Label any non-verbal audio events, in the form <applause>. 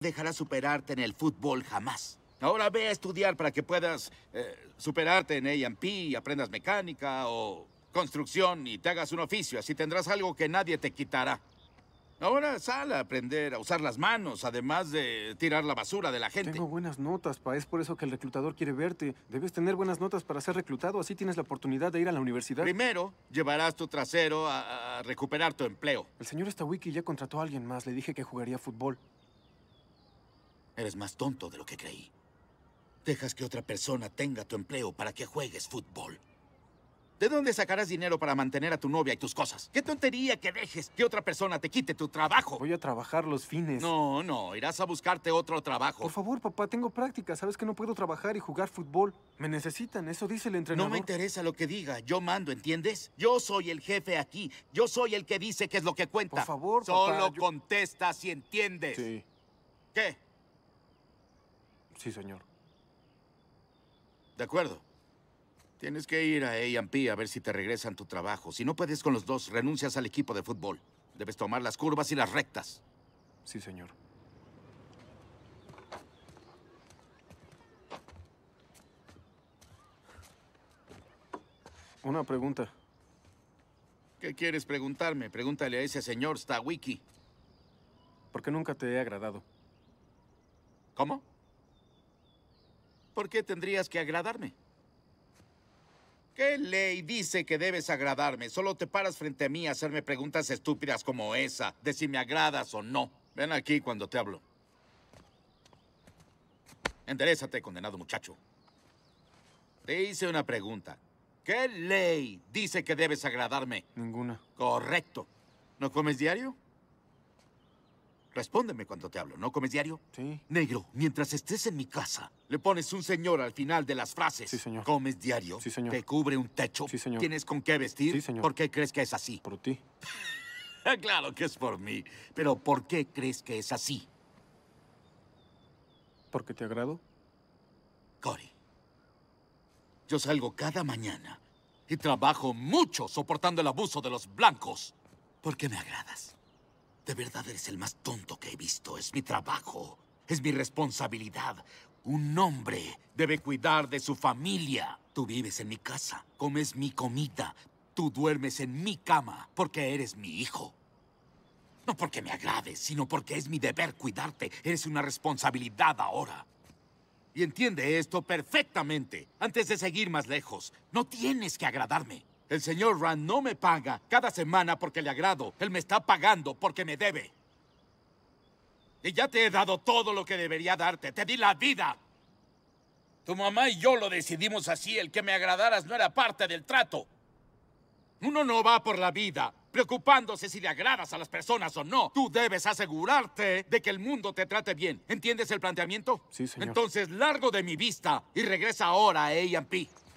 dejará superarte en el fútbol jamás. Ahora ve a estudiar para que puedas eh, superarte en y aprendas mecánica o construcción y te hagas un oficio. Así tendrás algo que nadie te quitará. Ahora sal a aprender a usar las manos, además de tirar la basura de la gente. Tengo buenas notas, pa. Es por eso que el reclutador quiere verte. Debes tener buenas notas para ser reclutado. Así tienes la oportunidad de ir a la universidad. Primero, llevarás tu trasero a, recuperar tu empleo. El señor Stawiki ya contrató a alguien más. Le dije que jugaría fútbol. Eres más tonto de lo que creí. Dejas que otra persona tenga tu empleo para que juegues fútbol. ¿De dónde sacarás dinero para mantener a tu novia y tus cosas? ¡Qué tontería que dejes que otra persona te quite tu trabajo! Voy a trabajar los fines. No, no, irás a buscarte otro trabajo. Por favor, papá, tengo práctica. Sabes que no puedo trabajar y jugar fútbol. Me necesitan, eso dice el entrenador. No me interesa lo que diga, yo mando, ¿entiendes? Yo soy el jefe aquí. Yo soy el que dice qué es lo que cuenta. Por favor, Solo contesta si entiendes. Sí. ¿Qué? Sí, señor. De acuerdo. Tienes que ir a A&P a ver si te regresan tu trabajo. Si no puedes con los dos, renuncias al equipo de fútbol. Debes tomar las curvas y las rectas. Sí, señor. Una pregunta. ¿Qué quieres preguntarme? Pregúntale a ese señor Stawiki. ¿Por qué nunca te he agradado? ¿Cómo? ¿Por qué tendrías que agradarme? ¿Qué ley dice que debes agradarme? Solo te paras frente a mí a hacerme preguntas estúpidas como esa, de si me agradas o no. Ven aquí cuando te hablo. Enderezate, condenado muchacho. Te hice una pregunta. ¿Qué ley dice que debes agradarme? Ninguna. Correcto. ¿No comes diario? Respóndeme cuando te hablo, ¿no comes diario? Sí. Negro, mientras estés en mi casa, le pones un señor al final de las frases. Sí, señor. ¿Comes diario? Sí, señor. ¿Te cubre un techo? Sí, señor. ¿Tienes con qué vestir? Sí, señor. ¿Por qué crees que es así? Por ti. <laughs> claro que es por mí. Pero ¿por qué crees que es así? ¿Porque te agrado? Cory, yo salgo cada mañana y trabajo mucho soportando el abuso de los blancos ¿Por qué me agradas. De verdad eres el más tonto que he visto. Es mi trabajo. Es mi responsabilidad. Un hombre debe cuidar de su familia. Tú vives en mi casa, comes mi comida, tú duermes en mi cama porque eres mi hijo. No porque me agrades, sino porque es mi deber cuidarte. Eres una responsabilidad ahora. Y entiende esto perfectamente. Antes de seguir más lejos, no tienes que agradarme. El señor Rand no me paga cada semana porque le agrado. Él me está pagando porque me debe. Y ya te he dado todo lo que debería darte. Te di la vida. Tu mamá y yo lo decidimos así. El que me agradaras no era parte del trato. Uno no va por la vida preocupándose si le agradas a las personas o no. Tú debes asegurarte de que el mundo te trate bien. ¿Entiendes el planteamiento? Sí, señor. Entonces, largo de mi vista y regresa ahora a A&P.